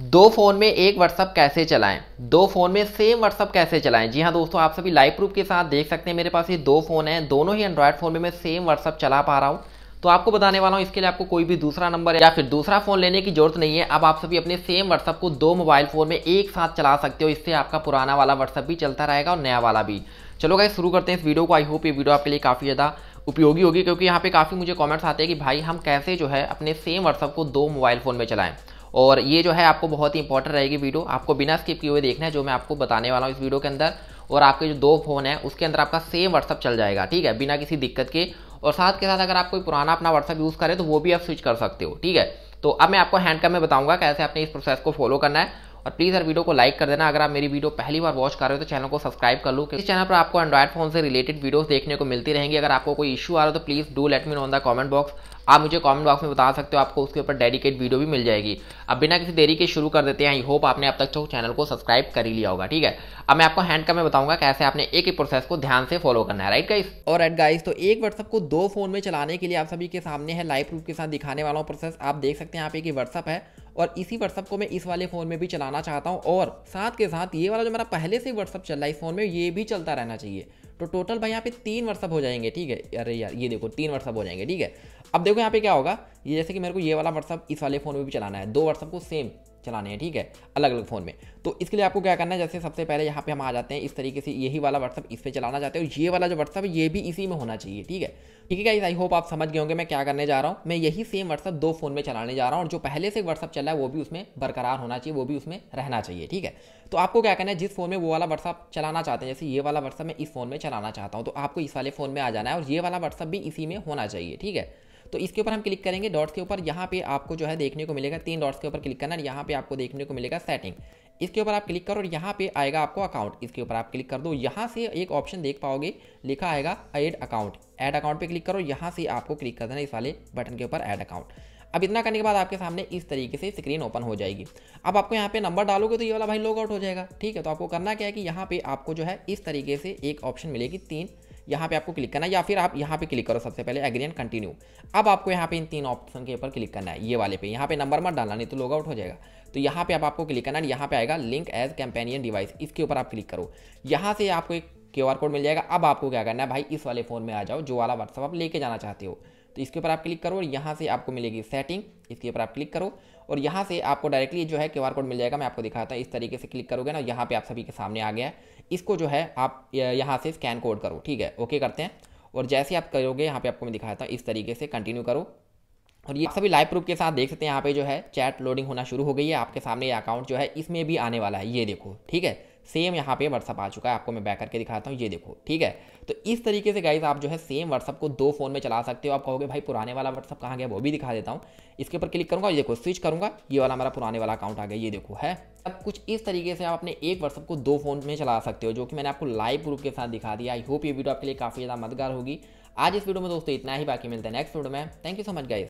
दो फ़ोन में एक व्हाट्सअप कैसे चलाएं दो फ़ोन में सेम व्हाट्सअप कैसे चलाएं जी हाँ दोस्तों आप सभी लाइव प्रूफ के साथ देख सकते हैं मेरे पास ये दो फ़ोन हैं दोनों ही एंड्रॉयड फ़ोन में मैं सेम व्हाट्सअप चला पा रहा हूँ तो आपको बताने वाला हूँ इसके लिए आपको कोई भी दूसरा नंबर या फिर दूसरा फ़ोन लेने की जरूरत नहीं है अब आप सभी अपने सेम व्हाट्सअप को दो मोबाइल फ़ोन में एक साथ चला सकते हो इससे आपका पुराना वाला व्हाट्सअप भी चलता रहेगा और नया वाला भी चलो भाई शुरू करते हैं इस वीडियो को आई होप ये वीडियो आपके लिए काफ़ी ज़्यादा उपयोगी होगी क्योंकि यहाँ पे काफ़ी मुझे कमेंट्स आते हैं कि भाई हम कैसे जो है अपने सेम व्हाट्सअप को दो मोबाइल फ़ोन में चलाएं और ये जो है आपको बहुत ही इंपॉर्टेंट रहेगी वीडियो आपको बिना स्किप किए हुए देखना है जो मैं आपको बताने वाला हूँ इस वीडियो के अंदर और आपके जो दो फोन है उसके अंदर आपका सेम व्हाट्सअप चल जाएगा ठीक है बिना किसी दिक्कत के और साथ के साथ अगर आप कोई पुराना अपना व्हाट्सअप यूज़ करें तो वो भी आप स्विच कर सकते हो ठीक है तो अब मैं आपको हैंड में बताऊंगा कैसे आपने इस प्रोसेस को फॉलो करना है और प्लीज़ हर वीडियो को लाइक कर देना अगर आप मेरी वीडियो पहली बार वॉच कर रहे हो तो चैनल को सब्सक्राइब कर लो इस चैनल पर आपको एंड्रॉइड फोन से रिलेटेड वीडियोस देखने को मिलती रहेंगी अगर आपको कोई इशू आ रहा है तो please do let me know the comment box आप मुझे कमेंट बॉक्स में बता सकते हो आपको उसके ऊपर डेडिकेट वीडियो भी मिल जाएगी अब बिना किसी देरी के शुरू कर देते हैं आई होप आपने अब तक चैनल को सब्सक्राइब कर ही लिया होगा ठीक है अब मैं आपको हैंड का मैं बताऊंगा कैसे आपने एक ही प्रोसेस को ध्यान से फॉलो करना है राइट गाइस और राइट गाइस तो एक व्हाट्सअप को दो फोन में चलाने के लिए आप सभी के सामने है लाइव प्रूफ के साथ दिखाने वाला हूँ प्रोसेस आप देख सकते हैं आप एक ही व्हाट्सअप है और इसी व्हाट्सअप को मैं इस वाले फ़ोन में भी चलाना चाहता हूँ और साथ के साथ ये वाला जो मेरा पहले से व्हाट्सअप चल रहा है इस फ़ोन में ये भी चलता रहना चाहिए तो टोटल भाई यहाँ पे तीन व्हाट्सअप हो जाएंगे ठीक है अरे यार ये देखो तीन व्हाट्सअप हो जाएंगे ठीक है अब देखो यहाँ पे क्या होगा ये जैसे कि मेरे को ये वाला व्हाट्सअप इस वाले फ़ोन में भी चलाना है दो व्हाट्सअप को सेम चलाने हैं ठीक है अलग अलग फ़ोन में तो इसके लिए आपको क्या करना है जैसे सबसे पहले यहाँ पे हम आ जाते हैं इस तरीके से यही वाला व्हाट्सअप इस पर चलाना चाहते हो ये वाला जो व्हाट्सअप है ये भी इसी में होना चाहिए ठीक है ठीक है आई होप आप समझ गए होंगे मैं क्या करने जा रहा हूँ मैं यही सेम व्हाट्सअप दो फोन में चलाने जा रहा हूँ और जो पहले से व्हाट्सअप चला है वो भी उसमें बरकरार होना चाहिए वो भी उसमें रहना चाहिए ठीक है तो आपको क्या करना है जिस फोन में वो वाला व्हाट्सअप चलाना चाहते हैं जैसे ये वाला व्हाट्सअप मैं इस फोन में चलाना चाहता हूँ तो आपको इस वाले फोन में आ जाना है और ये वाला व्हाट्सअप भी इसी में होना चाहिए ठीक है तो इसके ऊपर हम क्लिक करेंगे डॉट्स के ऊपर यहाँ पे आपको जो है देखने को मिलेगा तीन डॉट्स के ऊपर क्लिक करना यहाँ पे आपको देखने को मिलेगा सेटिंग इसके ऊपर आप क्लिक करो और यहाँ पे आएगा आपको अकाउंट इसके ऊपर आप क्लिक कर दो यहाँ से एक ऑप्शन देख पाओगे लिखा आएगा ऐड अकाउंट ऐड अकाउंट पे क्लिक करो यहाँ से आपको क्लिक कर देना इस वाले बटन के ऊपर ऐड अकाउंट अब इतना करने के बाद आपके सामने इस तरीके से स्क्रीन ओपन हो जाएगी अब आपको यहाँ पे नंबर डालोगे तो ये वाला भाई लॉग आउट हो जाएगा ठीक है तो आपको करना क्या है कि यहाँ पे आपको जो है इस तरीके से एक ऑप्शन मिलेगी तीन यहाँ पे आपको क्लिक करना है या फिर आप यहाँ पे क्लिक करो सबसे पहले एग्री एंड कंटिन्यू अब आपको यहाँ पे इन तीन ऑप्शन के ऊपर क्लिक करना है ये वाले पे यहाँ पे नंबर मत डालना नहीं तो लॉग आउट हो जाएगा तो यहाँ पे आप आपको क्लिक करना है यहाँ पे आएगा लिंक एज कैंपेनियन डिवाइस इसके ऊपर आप क्लिक करो यहाँ से आपको एक क्यू कोड मिल जाएगा अब आपको क्या करना है भाई इस वाले फ़ोन में आ जाओ जो वाला व्हाट्सअप आप लेके जाना चाहते हो तो इसके ऊपर आप क्लिक करो और यहाँ से आपको मिलेगी सेटिंग इसके ऊपर आप क्लिक करो और यहाँ से आपको डायरेक्टली जो है क्यू कोड मिल जाएगा मैं आपको दिखाता हूँ इस तरीके से क्लिक करोगे ना यहाँ पे आप सभी के सामने आ गया है इसको जो है आप यहाँ से स्कैन कोड करो ठीक है ओके करते हैं और जैसे आप करोगे यहाँ पे आपको मैं दिखाता हूँ इस तरीके से कंटिन्यू करो और ये सभी लाइव प्रूफ के साथ देख सकते हैं यहाँ पे जो है चैट लोडिंग होना शुरू हो गई है आपके सामने ये अकाउंट जो है इसमें भी आने वाला है ये देखो ठीक है सेम यहाँ पे व्हाट्सअप आ चुका है आपको मैं बैक करके दिखाता हूँ ये देखो ठीक है तो इस तरीके से गाइज आप जो है सेम व्हाट्सअप को दो फोन में चला सकते हो आप कहोगे भाई पुराने वाला व्हाट्सअप कहाँ गया वो भी दिखा देता हूँ इसके ऊपर क्लिक करूँगा ये देखो स्विच करूँगा ये वाला मेरा पुराने वाला अकाउंट आ गया ये देखो है अब कुछ इस तरीके से आप अपने एक व्हाट्सअप को दो फोन में चला सकते हो जो कि मैंने आपको लाइव प्रूफ के साथ दिखा दिया आई होप ये वीडियो आपके लिए काफ़ी ज़्यादा मददगार होगी आज इस वीडियो में दोस्तों इतना ही बाकी मिलता है नेक्स्ट वीडियो में thank you so much guys